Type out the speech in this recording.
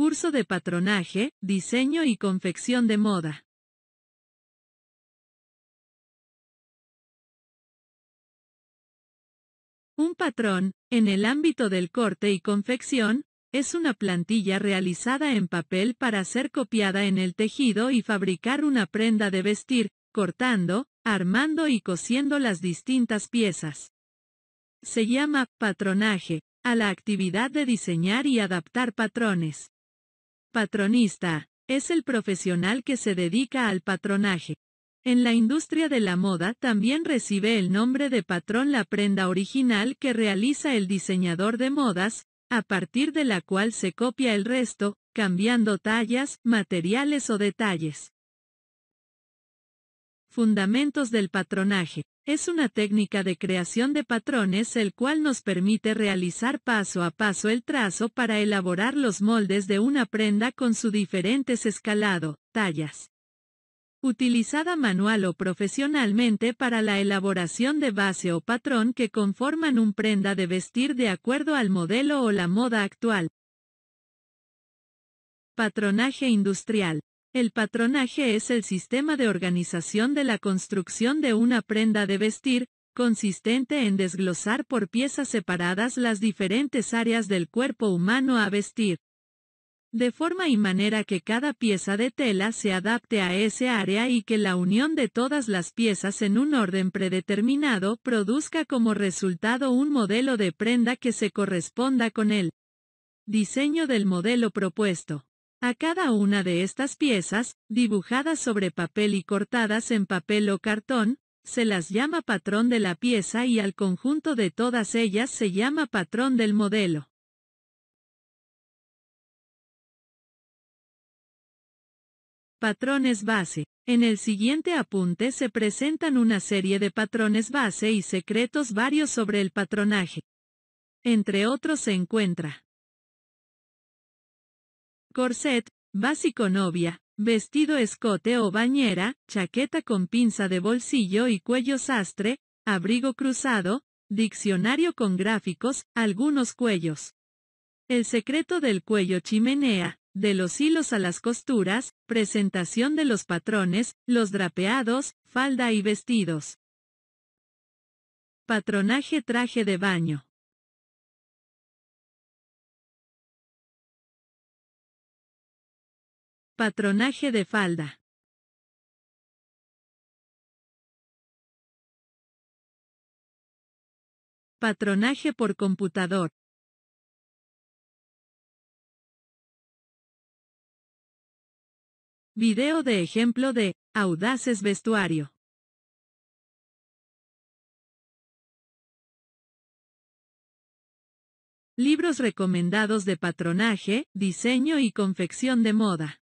Curso de patronaje, diseño y confección de moda. Un patrón, en el ámbito del corte y confección, es una plantilla realizada en papel para ser copiada en el tejido y fabricar una prenda de vestir, cortando, armando y cosiendo las distintas piezas. Se llama patronaje a la actividad de diseñar y adaptar patrones. Patronista. Es el profesional que se dedica al patronaje. En la industria de la moda también recibe el nombre de patrón la prenda original que realiza el diseñador de modas, a partir de la cual se copia el resto, cambiando tallas, materiales o detalles. Fundamentos del patronaje. Es una técnica de creación de patrones el cual nos permite realizar paso a paso el trazo para elaborar los moldes de una prenda con su diferentes escalado, tallas. Utilizada manual o profesionalmente para la elaboración de base o patrón que conforman un prenda de vestir de acuerdo al modelo o la moda actual. Patronaje industrial. El patronaje es el sistema de organización de la construcción de una prenda de vestir, consistente en desglosar por piezas separadas las diferentes áreas del cuerpo humano a vestir. De forma y manera que cada pieza de tela se adapte a ese área y que la unión de todas las piezas en un orden predeterminado produzca como resultado un modelo de prenda que se corresponda con el diseño del modelo propuesto. A cada una de estas piezas, dibujadas sobre papel y cortadas en papel o cartón, se las llama patrón de la pieza y al conjunto de todas ellas se llama patrón del modelo. Patrones base. En el siguiente apunte se presentan una serie de patrones base y secretos varios sobre el patronaje. Entre otros se encuentra corset, básico novia, vestido escote o bañera, chaqueta con pinza de bolsillo y cuello sastre, abrigo cruzado, diccionario con gráficos, algunos cuellos. El secreto del cuello chimenea, de los hilos a las costuras, presentación de los patrones, los drapeados, falda y vestidos. Patronaje traje de baño. Patronaje de falda. Patronaje por computador. Video de ejemplo de Audaces Vestuario. Libros recomendados de patronaje, diseño y confección de moda.